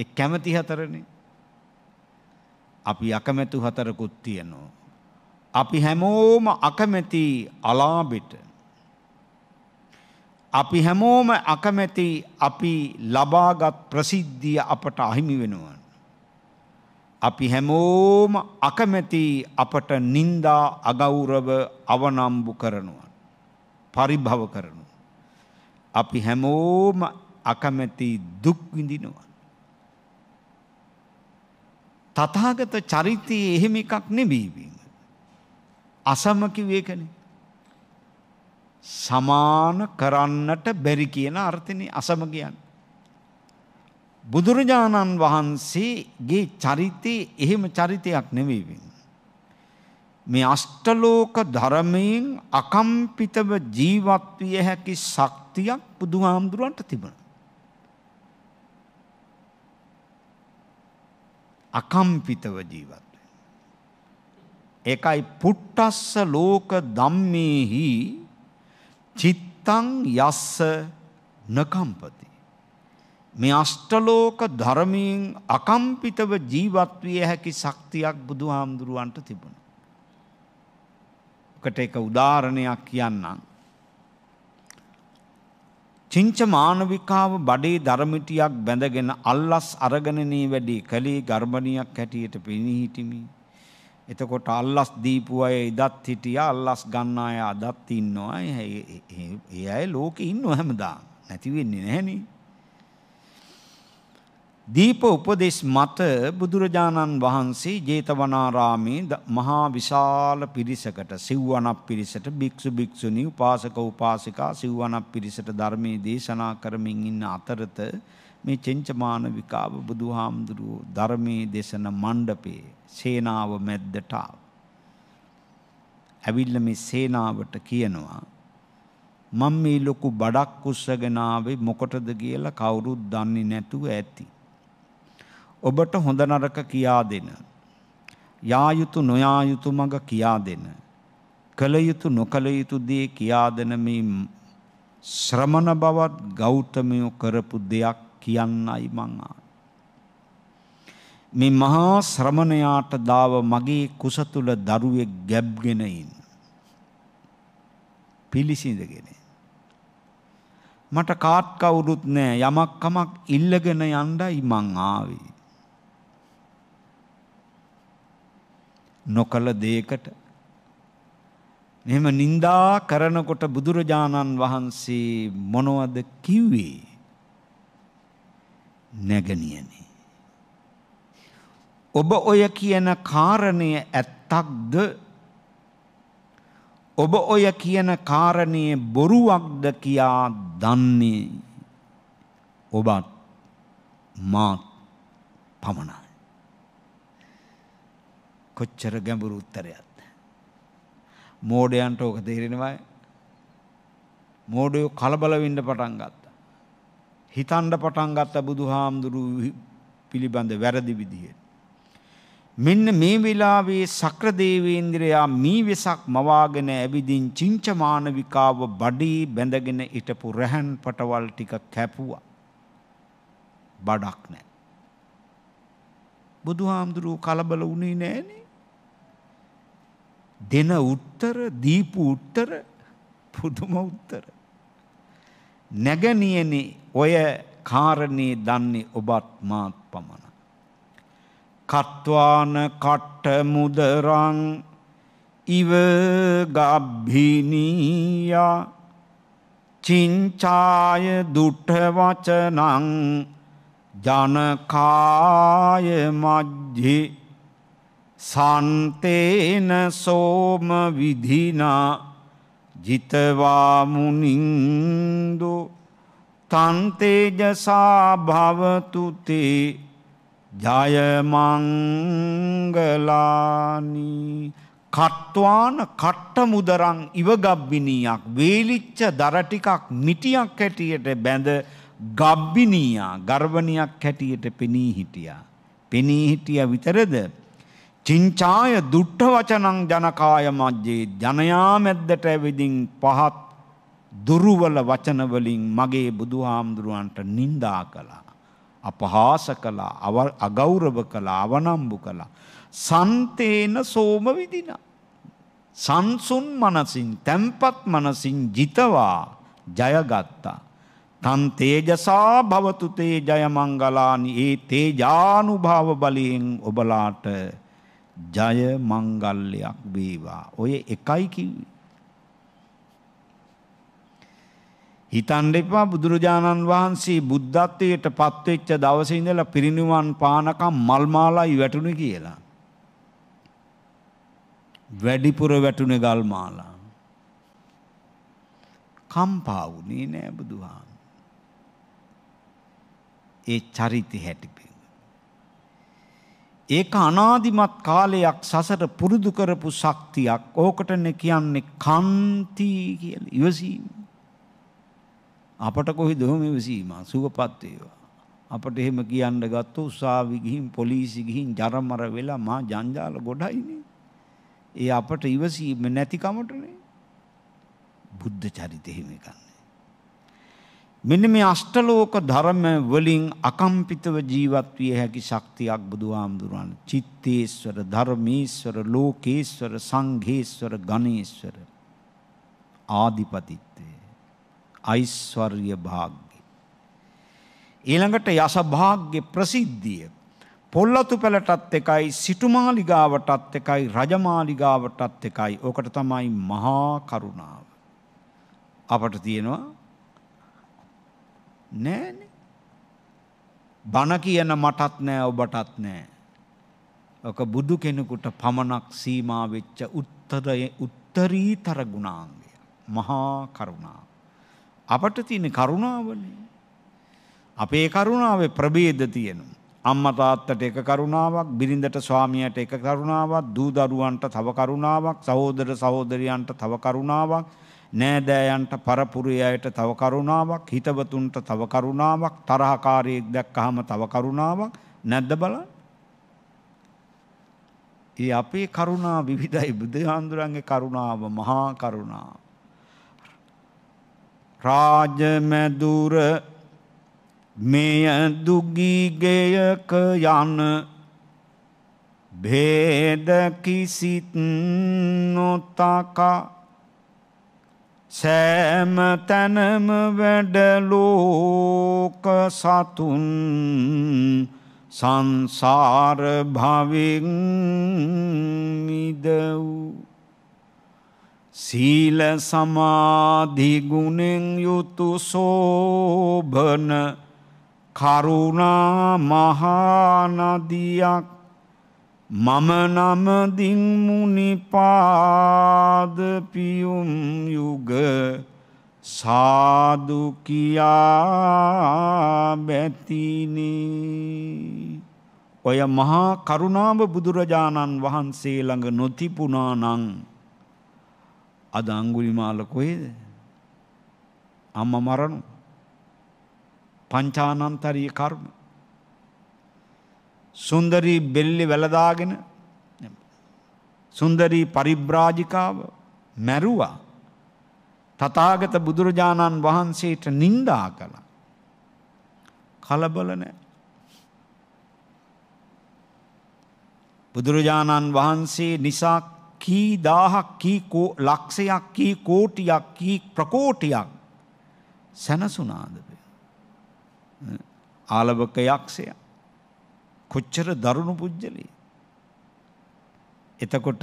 ඒ කැමති හතරනේ. අපි අකමැතු හතරකුත් තියෙනවා. අපි හැමෝම අකමැති අලාබෙට. අපි හැමෝම අකමැති අපි ලබාගත් ප්‍රසිද්ධිය අපට අහිමි වෙනවා. අපි හැමෝම අකමැති අපට නින්දා අගෞරව අවනම්බු කරනවා. පරිභව කරනු. අපි හැමෝම අකමැති දුක්විඳිනවා. තතාගත චරිතයේ එහෙම එකක් නෙබීවීම. අසමකිවේකන සමාන කරන්නට බැරි කියන අර්ථනය අසම කියන්න. බුදුරජාණන් වහන්සේගේ චරිතේ එහෙම චරිතයක් නෙවෙයි. මේ අෂ්ටලෝක ධර්මයෙන් අකම්පිතව ජීවත් විය හැකි ශක්තියක් බුදුහාමුදුරන්ට තිබුණා. අකම්පිතව ජීවත් ඒකයි පුට්ටස්ස ලෝක ධම්මේහි චිත්තං යස්ස නකම්පති මේ අෂ්ටලෝක ධර්මයෙන් අකම්පිතව ජීවත් විය හැකි ශක්තියක් බුදුහාමුදුරුවන්ට තිබුණා. ඔකට එක උදාහරණයක් කියන්නම්. චින්ච මානවිකාව බඩේ ධර්මිටියක් බැඳගෙන අල්ලස් අරගණනේ වැඩි කලේ ගර්භණියක් හැටියට පෙනී හිටිමි. එතකොට අල්ලස් දීපු අය ඉදත් හිටියා අල්ලස් ගන්න අය අදත් ඉන්නවා. ඒ අය ලෝකේ ඉන්නව හැමදාම. නැති වෙන්නේ නැහනේ. දීප උපදේශ මත බුදුරජාණන් වහන්සේ ජේතවනාරාමේ මහා විශාල පිරිසකට සිව්වනක් පිරිසට භික්ෂු භික්ෂුණී උපාසක උපාසිකා සිව්වනක් පිරිසට ධර්මයේ දේශනා කරමින් ඉන්න අතරත මේ චෙන්චමාන විකාව බුදුහාමුදුරුව ධර්මයේ දේශන මණ්ඩපයේ සේනාව මැද්දට ඇවිල්ල මේ සේනාවට කියනවා මම මේ ලොකු බඩක් උස්සගෙන ආවේ මොකටද කියලා කවුරුත් දන්නේ නැතුව ඇති ඔබට හොඳ නරක කියා දෙන. යායුතු නොයායුතු මඟ කියා දෙන. කළයුතු නොකළයුතු දේ කියාදනමින් ශ්‍රමණ බවත් ගෞතමයෝ කරපු දෙයක් කියන්නයි මංආ. මේ මහා ශ්‍රමණයාට දාව මගේ කුස තුල දරුවෙක් ගැබ්ගෙන ඉන්න. පිළිසිඳගෙන. මට කාත් කවුරුත් නෑ යමක් කමක් ඉල්ලගෙන යන්නයි මං ආවේ. නොකළ දේකට මෙහෙම නින්දා කරනකොට බුදුරජාණන් වහන්සේ මොනවද කිව්වේ? නැගණියනි. ඔබ ඔය කියන කාරණය ඇත්තක්ද? ඔබ ඔය කියන කාරණේ බොරුවක්ද කියා දන්නේ ඔබත් මාත් පමණයි. කොච්චර ගැඹුරු උත්තරයක්ද මෝඩයන්ට ඕක තේරෙනවා මෝඩයෝ කලබල වෙන්න පටන් ගත්තා හිතන්න පටන් ගත්ත බුදුහාමුදුරු පිළිබඳ වැරදි විදියට මෙන්න මේ වෙලාවේ සක්‍රදේවේන්ද්‍රයා මී වෙසක් මවාගෙන ඇවිදින් චිංචමානවිකාව බඩේ බැඳගෙන හිටපු රැහන් පටවල් ටික කැපුවා. බඩක් නැහැ. බුදුහාමුදුරුව කලබල වුණේ නෑනේ. දෙන උත්තර දීපු උත්තර පුදුම උත්තර. නැගනියන ඔය කාරණයේ දන්නේ ඔබත් මාත් පමණ. කත්වාන කට්ට මුදරං ඉව ගබ්භිනීයා චිංචාය දුට්ට වචනං ජනකාය මජ්ජේ සන්තේන සෝම විධිනා ජිතවාමුනින්දු තන්තේජසා භවතුතේ ජයමංගලානී කට්වාන කට්ට මුදරං ඉවගබ්බිනීයක් වේලිච්ච දරටිකක් මිටියක් හැටියට බැඳ ගබ්බිනීයා ගර්වණයක් හැටියට පෙනී හිටියා. පෙනී හිටිය විතරද චිංචාය දුට්ට වචනං ජනකාය මජ්ජේ ජනයා මැද්දට ඇවිදින් පහත් දුරුවල වචනවලින් මගේ බුදුහාමුදුරුවන්ට නින්දා කළා. අපහාස කළා අගෞරව කළා අවනම්බු කළා. සන්තේන සෝම විදින. සංසුන් මනසින් තැම්පත් මනසින් ජිතවා ජයගත්තා. තන් තේජසා භවතුතේ ජයමංගලානි ඒ තේජානුභාව බලයෙන් ඔබලාට ජය මංගල්‍යයක් වේවා. ඔය එකයි කිව්වේ. හිතන්න එපා බුදුරජාණන් වහන්සේ බුද්ධත්වයට පත්වෙච්ච දවසේ ඉඳලා පිරිණිවන් පානකම් මල් මාලයි වැටුනේ කියලා. වැඩිපුර වැටුනේ ගල් මාලා. කම්පා වුණේ නෑ බුදුහාම. ඒ චරිතය හැටිපේ ඒක අනාදිමත් කාලයක් සසර පුරුදු කරපු ශක්තියක්. ඕකටනේ කියන්නේ කන්ති කියලා. ඉවසීම. අපට කොහෙද ඔහොම ඉවසීම? සුවපත් වේවා. අපට එහෙම කියන්න ගත්තොත් උසාවි ගිහින් පොලිසි ගිහින් ජරමර වෙලා මා ජංජාල ගොඩයිනේ. ඒ අපට ඉවසීම නැතිකමටනේ. බුද්ධ චරිතය එහෙම එකන්නේ. මෙන්න මේ අෂ්ටලෝක ධර්ම වලින් අකම්පිතව ජීවත් විය හැකි ශක්තියක් බුදුහාමුදුරන් චිත්තේස්වර ධර්මීස්වර ලෝකේස්වර සංඝේස්වර ගණේස්වර ආධිපතිත්වය ඓශ්වර්ය භාග්ය ඊළඟට යස භාග්ය ප්‍රසිද්ධිය පොල්ලතු පැලටත් එකයි සිටුමාලිගාවටත් එකයි රජමාලිගාවටත් එකයි ඕකට තමයි මහා කරුණාව අපට තියෙනවා නෑනේ. බණ කියන මටත් නෑ ඔබටත් නෑ. ඔක බුදු කෙනෙකුට පමණක් සීමා වෙච්ච උත්තරයේ උත්තරීතර ගුණාංගය. මහා කරුණා. අපට තියෙන කරුණාවනේ. අපේ කරුණාවේ ප්‍රභේද තියෙනවා. අම්මා තාත්තට එක කරුණාවක්, බිරිඳට ස්වාමියාට එක කරුණාවක්, දූ දරුවන්ට තව කරුණාවක්, සහෝදර සහෝදරියන්ට තව කරුණාවක්, නෑදෑයන්ට පරපුරයයට තව කරුණාවක් හිතවතුන්ට තව කරුණාවක් තරහකාරයෙක් දැක්කහම තව කරුණාවක් නැද්ද බලන්න. ඒ අපේ කරුණා විවිධයි බුදුහාඳුරන්ගේ කරුණාව මහා කරුණාව. රාජමැදුර මෙය දුගීගයක යන භේද කිසිත් නොතකා සෑම තැනම වැඩලෝක සතුන් සංසාර භවෙන් මිදව් සීල සමාධි ගුණෙන් යුතු සෝබන කරුණා මහා නදියක් මම නමදිංමුනිපාද පියුම් යුග සාදුකයා බැතිනි ඔය මහා කරුණාව බුදුරජාණන් වහන්සේ ළඟ නොතිබුණා නම් අද අඟුලිමාල කොහෙද අම්ම මරණු පංචානන්තරීය කර්ම සුන්දරී බෙල්ලි වැලදාගෙන සුන්දරී පරිබ්‍රාජිකාව මැරුවා තතාගත බුදුරජාණන් වහන්සේට නින්දා කළ කලබල නෑ බුදුරජාණන් වහන්සේ නිසා කී දාහක් කී ලක්ෂයක් කී කෝටියක් කී ප්‍රකෝටියක් සැනසුනාදපය ආලභක යක්ෂයක් කොච්චර දරුණු පුජ්‍යලී. එතකොට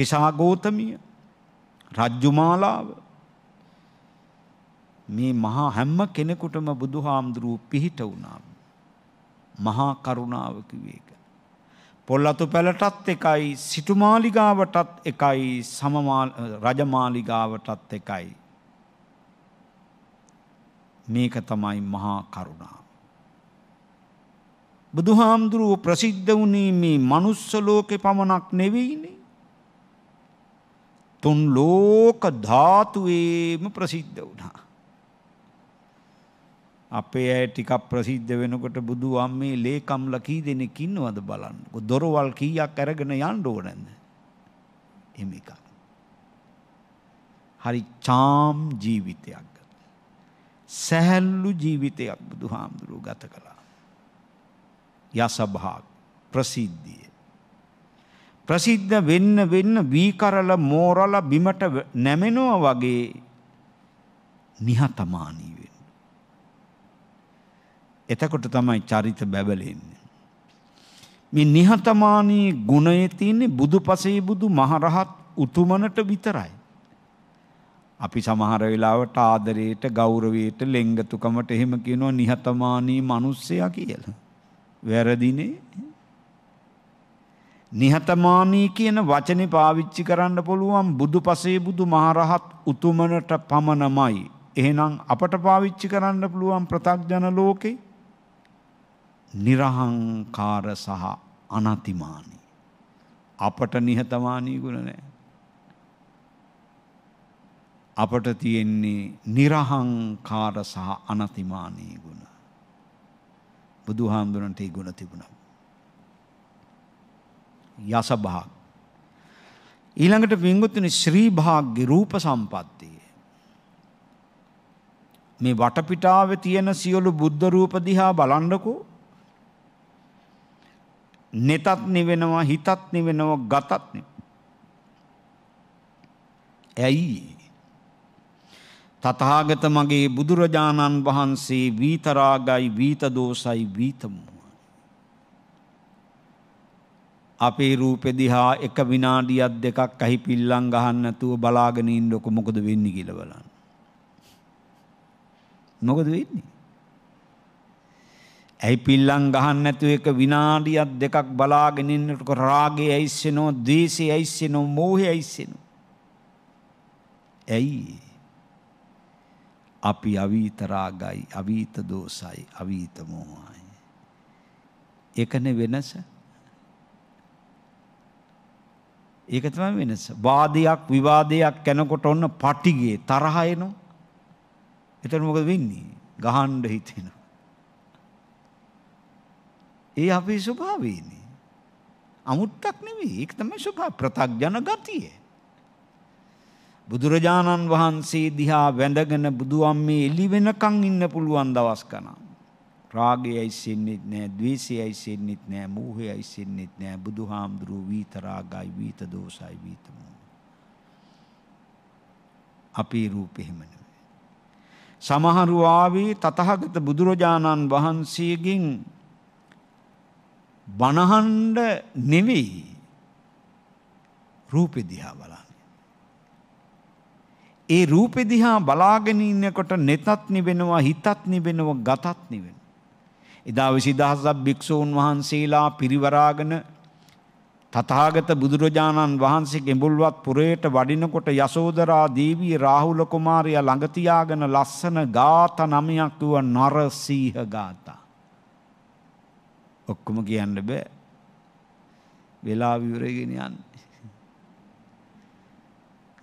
කිසාගෝතමිය රජ්ජුමාලාව මේ මහා හැම්ම කෙනෙකුටම බුදු හාමුදුරුව පිහිට වුණා. මහා කරුණාව කිවේ එක. පොල්ලතු පැලටත් එකයි සිටුමාලිගාවටත් එකයි රජමාලිගාවටත් එකයි. මේක තමයි මහා කරුණාව. බුදුහාමුදුරුව ප්‍රසිද්ධ වුණේ මේ මනුස්ස ලෝකේ පමණක් නෙවෙයිනේ. තුන් ලෝක ධාතුවේම ප්‍රසිද්ධ වුණා. අපේ ඇය ටිකක් ප්‍රසිද්ධ වෙනකොට බුදු අම්මේ ලේකම්ලා කී දෙනෙක් ඉන්නවද බලන්නකො දොරවල් කීයක් අරගෙන යන්න ඕනද? එහෙම එකක්. හරි චාම් ජීවිතයක්. සැහැල්ලු ජීවිතයක් බුදුහාමුදුරුව ගත කළා. යසභාග ප්‍රසිද්ධිය. ප්‍රසිද්ධ වෙන්න වෙන්න වීකරල මෝරල බිමට නැමෙනවා වගේ නිහතමානී වෙන්න. එතකොට තමයි චරිත බැබලෙන්නේ. මේ නිහතමානී ගුණය තියෙන්නේ බුදු පසේ බුදු මහරහත් උතුමනට විතරයි. අපි සමහර වෙලාවට ආදරයට ගෞරවයට ලෙංගතුකමට එහෙම කියනවා නිහතමානී මිනිස්සයා කියලා. වැරදිනේ. නිහතමානී කියන වචනේ පාවිච්චි කරන්න පුළුවන් බුදු පසේ බුදු මහරහත් උතුමනට පමණමයි. එහෙනම් අපට පාවිච්චි කරන්න පුළුවන් ප්‍රතක්ජන ලෝකේ නිර්හංකාර සහ අනතිමානී. අපට නිහතමානී ගුණ නැහැ. අපට තියෙන්නේ නිර්හංකාර සහ අනතිමානී ගුණ. බුදුහාමුදුරන්ට ඒ ගුණ තිබුණා. යසභාග. ඊළඟට වින්ගුතුනි ශ්‍රී භාග්‍ය රූප සම්පත්තිය. මේ වටපිටාවේ තියෙන සියලු බුද්ධ රූප දිහා බලන්නකෝ. නෙතත් නිවෙනවා හිතත් නිවෙනවා ගතත් ඇයි තථාගත මගේ බුදුරජාණන් වහන්සේ වීතරාගයි වීතදෝසයි වීතමෝ අපේ රූපෙ දිහා එක විනාඩියක් දෙකක් අහි පිල්ලම් ගහන්න නැතුව බලාගෙන ඉන්නකො මොකද වෙන්නේ කියලා බලන්න. මොකද වෙන්නේ? ඇයි පිල්ලම් ගහන්න නැතුව එක විනාඩියක් දෙකක් බලාගෙන ඉන්නකොට රාගය ඇයිස්සෙනෝ, ද්වේෂය ඇයිස්සෙනෝ, මෝහය ඇයිස්සෙනෝ. ඇයි? අපි අවීත රාගයි, අවීත දෝසයි, අවීත මෝහයි. ඒකනේ වෙනස. ඒක තමයි වෙනස. වාදයක් විවාදයක් යනකොට ඔන්න පටිගේ තරහ එනවා. එතන මොකද වෙන්නේ? ගහන්න හිතෙනවා. ඒ අපේ ස්වභාවයනේ. අමුත්තක් නෙවෙයි. ඒක තමයි ස්වභාව ප්‍රත්‍යඥ ගතිය. බුදුරජාණන් වහන්සේ දිහා වැඳගෙන බුදුවම්මේ එළි වෙනකන් ඉන්න පුළුවන් දවස් ගණන්. රාගයයි සෙන්නෙත් නෑ, ద్వේෂයයි සෙන්නෙත් නෑ, මෝහයයි සෙන්නෙත් නෑ. බුදුහාමුදුරුව වීත රාගයි, වීත දෝෂයි, වීත අපේ රූපෙ හිම සමහරු ආවේ තතහගත බුදුරජාණන් වහන්සේගෙන් බණහන්ඩ නෙවෙයි රූපෙ දිහා බල ඒ රූපෙ දිහා බලාගෙන ඉන්නකොට නෙතත් නිවෙනවා හිතත් නිවෙනවා ගතත් නිවෙනවා. එදා විසිදහසක් භික්ෂූන් වහන්සේලා පිරිවරාගෙන තථාගත බුදුරජාණන් වහන්සේ ගෙඹුල්වත් පුරයට වඩිනකොට යසෝදරා දේවිය රාහුල කුමාරයා ළඟ තියාගෙන ලස්සන ගාත නමයක් වූ නරසීහ ගාත. ඔක්කොම කියන්න බෑ. වෙලා විවරගෙන යන්නේ.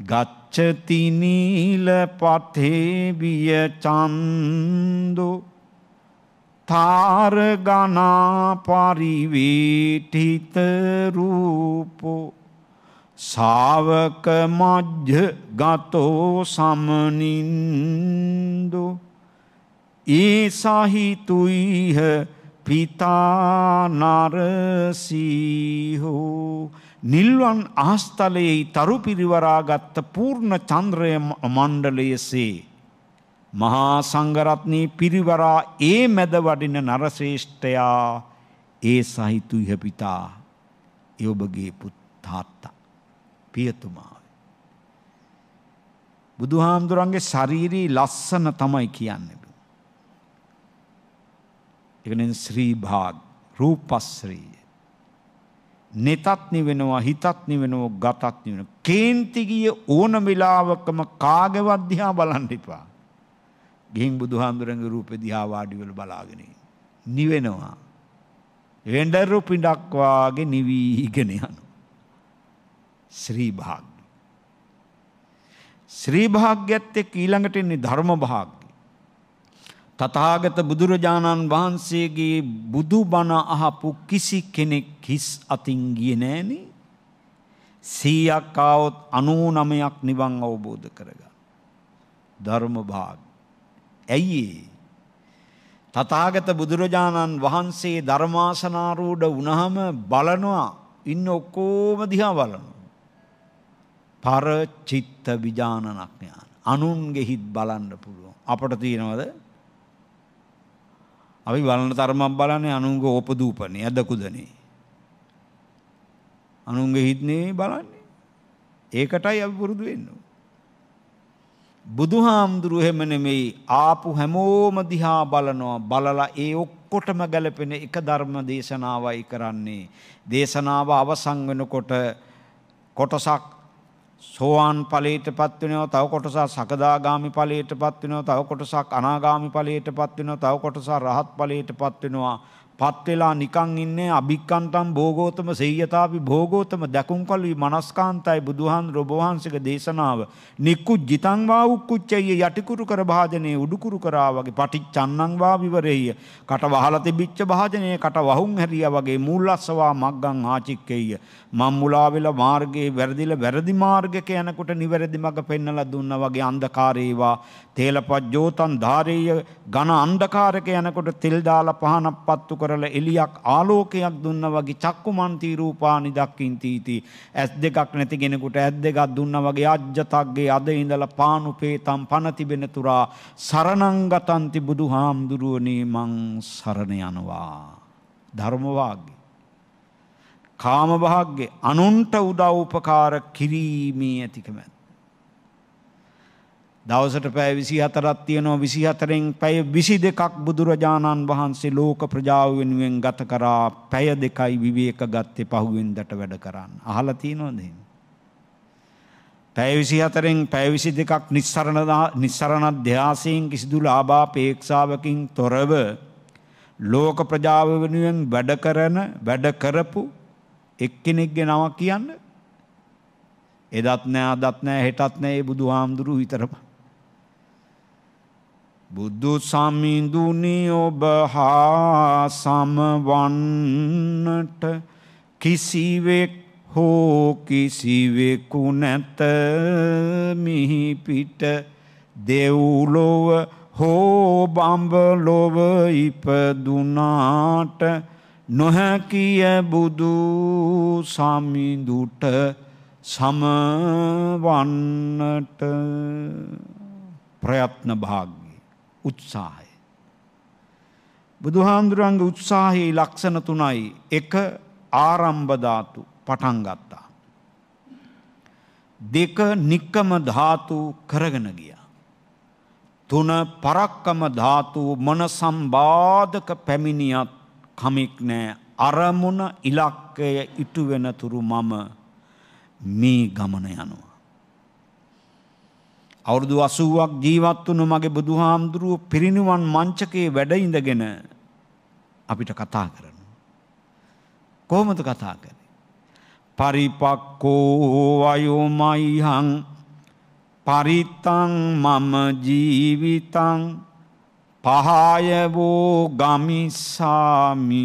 ගත් පච්චතිනීල පතේබිය චන්දු තාරගනා පරිවීටිත රූපෝ සාවක මජ්්‍ය ගතෝ සමනින්දු ඒ සහිතුයිහ පිතා නරසීහෝ නිල්වන් ආස්ථලයෙහි තරු පිරිවරාගත්ත පූර්ණ චන්ද්‍රය මණ්ඩලයසේ. මහා සංගරත්නී පිරිවරා ඒ මැද වඩින නරශේෂ්ඨයා ඒ සහිතු ඉහපිතා එඔබගේ පුත්තාත්තා පියතුමාව. බුදුහාමුදුරන්ගේ ශරීරී ලස්සන තමයි කියන්න. එකනෙන් ශ්‍රීභාග රූපස්ශ්‍රීය. නෙතත් නිවෙනවා හිතත් නිවෙනවා ගතත් නිවෙන. කේන්ති ගිය ඕන වෙලාවකම කාගේවත් දිහා බලන්න එපා. ගිහින් බුදුහාමුදුරන්ගේ රූපේ දිහා වාඩි වෙලා බලාගෙන නිවෙනවා. වෙඬරු පිටක් වාගේ නිවිගෙන යනවා. ශ්‍රී භාග්‍ය. ශ්‍රී භාග්‍යත් එක්ක ඊළඟට එන්නේ ධර්ම භාග්‍ය. තථාගත බුදුරජාණන් වහන්සේගේ බුදුබණ අහපු කිසි කෙනෙක් හිස් අතින් ගියේ නෑනේ. 100ක් ආවොත් 99ක් නිවන් අවබෝධ කරගන්න. ධර්ම භාග. ඇයි ඒ? තථාගත බුදුරජාණන් වහන්සේ ධර්මාසනාරූඪ වුණාම බලනවා ඉන්න ඔක්කොම දිහා බලනවා. පරචිත්ත විඥානනක් ඥාන. අනුන්ගේ හිත් බලන්න පුළුවන්. අපට තියෙනවද? අපි බලන තරමක් බලන්නේ අනුන්ගේ ඕපදූපනේ අදකුදනේ. අනුන්ගේ හිත් නෙවෙයි බලන්නේ. ඒකටයි අපි පුරුදු වෙන්නේ. බුදුහාමුදුරු හැම නෙමෙයි ආපු හැමෝම දිහා බලනවා බලලා ඒ ඔක්කොටම ගැලපෙන එක ධර්ම දේශනාවයි කරන්නේ. දේශනාව අවසන් වෙනකොට කොටසක් සෝවාන් ඵලයටපත් වෙනවා තව කොටසක් සකදාගාමි ඵලයටපත් වෙනවා තව කොටසක් අනාගාමි ඵලයටපත් වෙනවා තව කොටසක් රහත් ඵලයටපත් වෙනවා පත් වෙලා නිකන් ඉන්නේ අභික්කන්තම් භෝගෝතම සේයතාපි භෝගෝතම දකුම්කලුයි මනස්කාන්තයි බුදුහන් රොබවහන්සේක දේශනාව නික්කුජ්ජිතං වා උක්කුච්චය යටිකුරු කර භාජනේ උඩුකුරු කරා වගේ පටිච්චන්නං වා විවරෙය කට වහලා තිබිච්ච භාජනේ කට වහුන් හැරියා වගේ මූලස්සවා මග්ගං ආචික්කෙය මම් මුලා වෙලා මාර්ගයේ වැරදිලා වැරදි මාර්ගයක යනකොට නිවැරදි මඟ පෙන්නලා දුන්නා වගේ අන්ධකාරේවා තේලපජ්ජෝතන් ධාරීය ඝන අන්ධකාරක යනකොට තෙල් දාලා පහනක් පත්තු කරලා එලියක් ආලෝකයක් දුන්නා වගේ චක්කුමන්ති රූපානි දක්කින්ති ඉති ඇස් දෙකක් නැති කෙනෙකුට ඇස් දෙකක් දුන්නා වගේ අජ්ජතග්ගේ අද ඉඳලා පානුපේතම් පන තිබෙන තුරා සරණං ගතන්ති බුදුහාමුදුරුවනේ මං සරණ යනවා ධර්ම වාග්ය කාම භාග්ය අනුන්ට උදව් උපකාර කිරීමේ ඇතිකමැත්ත දවසට පැය 24ක් තියෙනවා 24න් පැය 22ක් බුදුරජාණන් වහන්සේ ලෝක ප්‍රජාව වෙනුවෙන් ගත කරා පැය දෙකයි විවේක ගත්තේ පහුවෙන්දට වැඩ කරන්න. අහලා තියෙනවද එහෙම? පැය 24න් පැය 22ක් නිස්සරණ නිස්සරණ ධ්‍යාසයෙන් කිසිදු ලාභාපේක්ෂාවකින් තොරව ලෝක ප්‍රජාව වෙනුවෙන් වැඩ කරන වැඩ කරපු එක්කෙනෙක්ගේ නම කියන්න එදත් නෑ අදත් නෑ හෙටත් නෑ ඒ බුදුහාමුදුරුව විතරමයි බුදු සමිඳුනි ඔබ හා සමවන්නට කිසිවෙක් හෝ කිසිවෙකු නැත මිහි පිට දෙව්ලොව හෝ බඹලොව ඉපදුනාට නොහැකිය බුදු සමිඳුට සමවන්නට ප්‍රයත්න භාග්‍ය උත්සාහය. බුදුහාන්දුරන්ග උත්සාහයේ ලක්ෂණ තුනයි එක ආරම්භධාතු පටන්ගත්තා. දෙක නික්කම ධාතු කරගෙන ගිය. තුන පරක්කම ධාතු මොන සම්බාධක පැමිණියත් කමික් නෑ අරමුණ ඉලක්කය ඉටුවෙන තුරු මම මේ ගමන යනුව. අවුරුදු 80ක් ජීවත් වුණු මගේ බුදුහාමුදුරුව පිරිණුවන් මංචකේ වැඩ ඉඳගෙන අපිට කතා කරනවා. කොහොමද කතා කරන්නේ? පරිපක්කෝ වයෝමයිහං පරිත්තං මම ජීවිතං පහයවෝ ගමිස්සාමි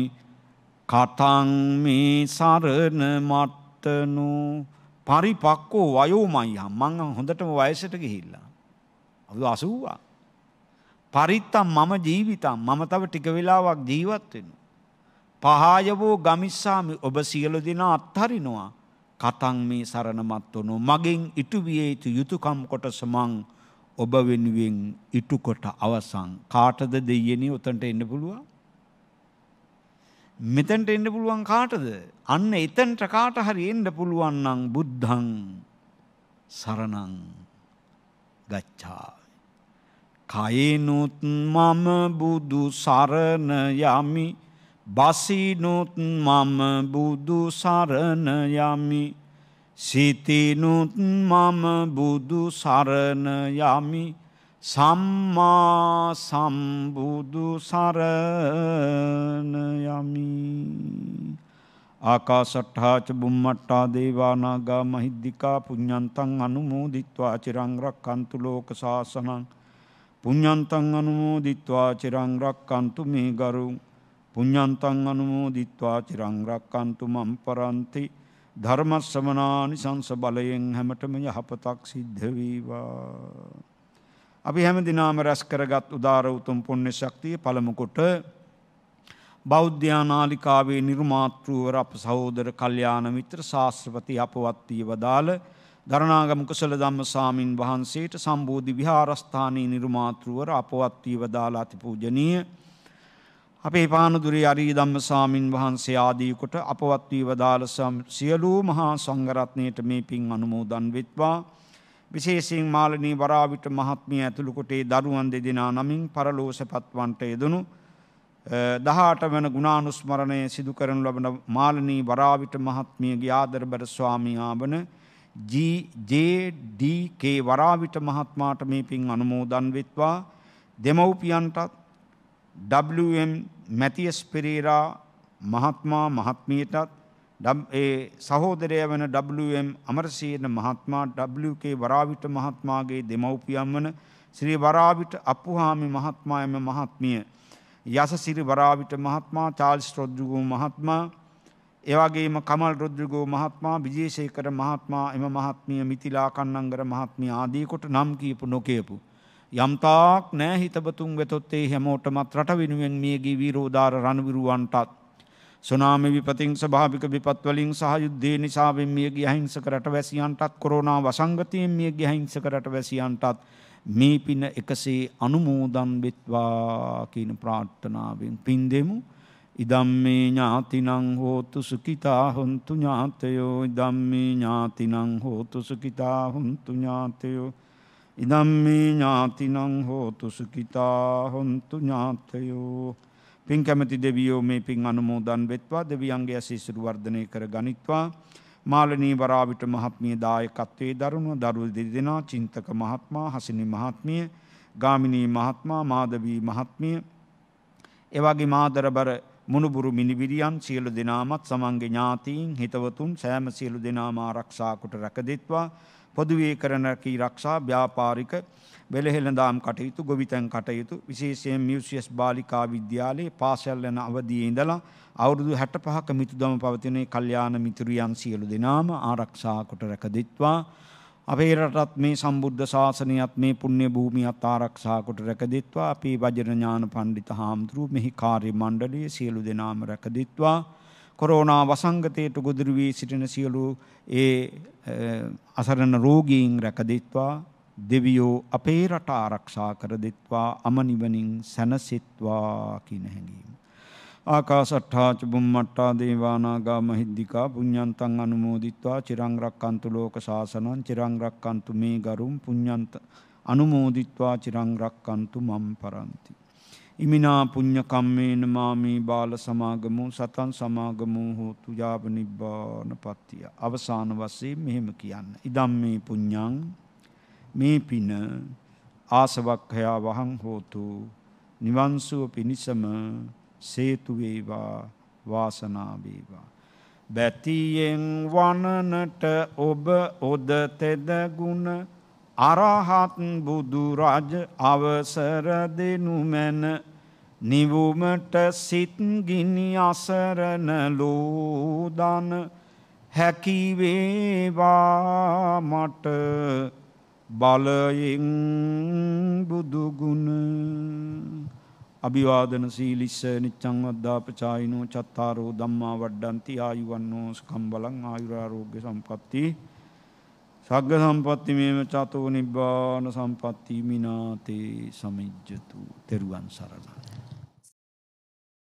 කතං මේ සරණ මත්තනෝ පරිපක්කෝ වයෝමයියා මං හොඳටම වයසට ගිහිල්ලා. අවුරුදු 80ක්. පරිත්තම් මම ජීවිතම් මම තව ටික වෙලාවක් ජීවත් වෙනවා. පහායවෝ ගමිස්සාමි ඔබ සියලු දෙනා අත්හරිනවා. කතන් මේ සරණමත් වුණු මගෙන් ඉටුවිය යුතු යුතුයකම් කොටස මං ඔබ වෙනුවෙන් ඉටු කොට අවසන් කාටද දෙයියනේ උතන්ට එන්න පුළුවන්? මෙතැන්ට එන්න පුළුවන් කාටද? අන්න එතැන්ට කාට හරි එන්න පුළුවන් නම් බුද්ධං සරණං ගච්ඡා. කයේනුත් මම බුදු සරණ යමි. බසිනුත් මම බුදු සරණ යමි. සිතිනුත් මම බුදු සරණ යමි. සම්මා සම්බුදු සරණ යමි ආකාසට්ඨාච බුම්මට්ටා දේවානාගා මහිද්దికා පුඤ්ඤන්තං අනුමෝදිත්වා චිරං රක්칸තු ලෝක සාසනං පුඤ්ඤන්තං අනුමෝදිත්වා චිරං රක්칸තු මේ ගරු පුඤ්ඤන්තං අනුමෝදිත්වා චිරං රක්칸තු මම් පරන්ති ධර්මස්සමනානි සංස බලයෙන් හැමතෙම යහපතක් සිද්ධ වේවා අපි හැම දිනාම රැස් කරගත් උදාර උතුම් පුණ්‍ය ශක්තිය පළමුකොට බෞද්ධ්‍යානාලිකාවේ නිර්මාතෘවර අප සහෝදර කල්යාණ මිත්‍ර ශාස්ත්‍රපති අපවත්වී වදාළ දරණාගම කුසල ධම්ම සාමින් වහන්සේට සම්බෝධි විහාරස්ථානයේ නිර්මාතෘවර අපවත්වී වදාලා අති පූජනීය අපේ පානදුරේ අරී ධම්ම සාමින් වහන්සේ ආදී කොට අපවත්වී වදාළ සියලු මහා සංඝරත්නයට මේ පින් අනුමෝදන් වෙත්වා විශේෂයෙන් මාලනී වරාවිට මහත්මිය ඇතුළු කොටේ දරුවන් දෙදෙනා නමින් පරලෝසපත්වන්ට යෙදුණු 18 වන ගුණානුස්මරණය සිදු කරනු ලබන මාලනී වරාවිට මහත්මියගේ ආදරබර ස්වාමී ආවන ජීජේඩීකේ වරාවිට මහත්මාට මේ පින් අනුමෝදන් වෙත්වා දෙමව්පියන්ටත් WM මැතියස් පෙරේරා මහත්මා මහත්මියටත් ඒ සහෝදරය වන WM අමරසේන මහත්මා WK වරාවිට මහත්මාගේ දෙමව්පියන් වන ශ්‍රී වරාවිට අප්පුහාමි මහත්මා එම මහත්මිය යසසිරි වරාවිට මහත්මා චාල්ස් රොද්රිගෝ මහත්මා එවැගේම කමල් රොද්රිගෝ මහත්මා විජේසේකර මහත්මා එම මහත්මිය මිතිලා කන්නංගර මහත්මිය ආදී කොට නම් කියපු නොකියපු යම්තාක් නෑ හිතබතුන් වෙතොත් ඒ හැමෝටමත් රට වෙනුවෙන් මියගී විරෝධාර රණවිරුවන්ටත් සුනාමි විපතින් ස්භාවික විපත්වලින් සහයුද්ධේ නිසාවෙන් මිය ගියහිංසක රට වැසියන්ටත් කොරෝනා වසංගතයෙන් මිය ගියහිංසක රට වැසියන්ටත් මේ පින එකසේ අනුමෝදන් වෙත්වා කියන ප්‍රාර්ථනාවෙන් පින් දෙමු. ඉදම්මේ ඥාතිනං හෝතු සුකිතා හොන්තු ඥාතයෝ ඉදම්මේ ඥාතිනං හෝතු සුකිතා හොන්තු ඥාතයෝ ඉදම්මේ ඥාතිනං හෝතු සුකිතා හොන්තු ඥාතයෝ පින් කැමති දෙවියෝ මේ පින් අනුමෝදන් වෙත්වා දෙවියන්ගේ ඇසීසිරු වර්ධනය කර ගනිත්වා. මාලනී වරාවිට මහත්මිය දායකත්වයේ දරුණු දරුල් දෙදෙනා චින්තක මහත්මා හසිනි මහත්මිය ගාමිණී මහත්මා මාදවී මහත්මිය එවගේ මාදරබර මුණුබුරු මිනිවිරියන් සියලු දෙනාමත් සමන්ගේ ඥාතීන් හිතවතුන් සෑම සියලු දෙනාම ආරක්ෂා කොට රැකදෙත්වා පොදුවේ කරන කී රක්ෂා ව්‍යාපාරික වෙළහෙළඳාම් කටයුතු ගොවිතැන් කටයුතු විශේෂයෙන් මියසියස් බාලිකා විද්‍යාලයේ පාසල් යන අවධියේ ඉඳලා අවුරුදු 65ක මිතුදම පවතින කල්යාණ මිතුරියන් සියලු දෙනාම ආරක්ෂා කොට රැකදෙත්වා අපේ රටත් මේ සම්බුද්ධ ශාසනයත් මේ පුණ්‍ය භූමියත් ආරක්ෂා කොට රැකදෙත්වා අපේ වජිර ඥාන පඬිත හාමුදුරුව මෙහි කාර්ය මණ්ඩලයේ සියලු දෙනාම රැකදෙත්වා කොරෝනා වසංගතයට ගොදුරු වී සිටින සියලු ඒ අසරණ රෝගීන් රැකදෙත්වා දෙවියෝ අපේ රට ආරක්ෂා කර දෙත්වා අමනිවනින් සැනසෙත්වා කියන හැඟීම. ආකාසට්ඨා චුම්මට්ටා දේවානාගා මහිද්దికා පුඤ්ඤන්තං අනුමෝදිත්වා චිරං රක්칸තු ලෝක සාසනං චිරං රක්칸තු මේ ගරුම් පුඤ්ඤන්ත අනුමෝදිත්වා චිරං රක්칸තු මම් පරන්ති. ඉමිනා පුඤ්ඤ කම්මේන මාමේ බාල සමාගමෝ සතන් සමාගමෝ හෝතු යාව නිබ්බානපත්තිය. අවසාන වශයෙන් මෙහෙම කියන්න. ඉදම් මේ පුඤ්ඤං මේ පින ආසවක්හයා වහං හෝතු නිවන්සුව පිණිසම සේතුවේවා වාසනාවේවා. බැතියෙන් වනනට ඔබ ඔද තෙදගුණ අරහත් බුදුරජ අවසර දෙනුමැන නිවුමට සිත්ගිනි අසරණ ලෝදන හැකිවේවා මට බලයෙන් බුදුගුණ අභිවාදන සීලිස්ස නිච්චං වද්දාපචායිනෝ චත්තාරෝ ධම්මා වඩ්ඩන්ති ආයුවන්නෝ සුඛම් බලං ආයුරාෝග්‍ය සම්පatti සග්ග සම්පatti මේව චතෝ නිබ්බාන සම්පatti මිනාතේ සමිජ්ජතු තෙරුවන් සරණයි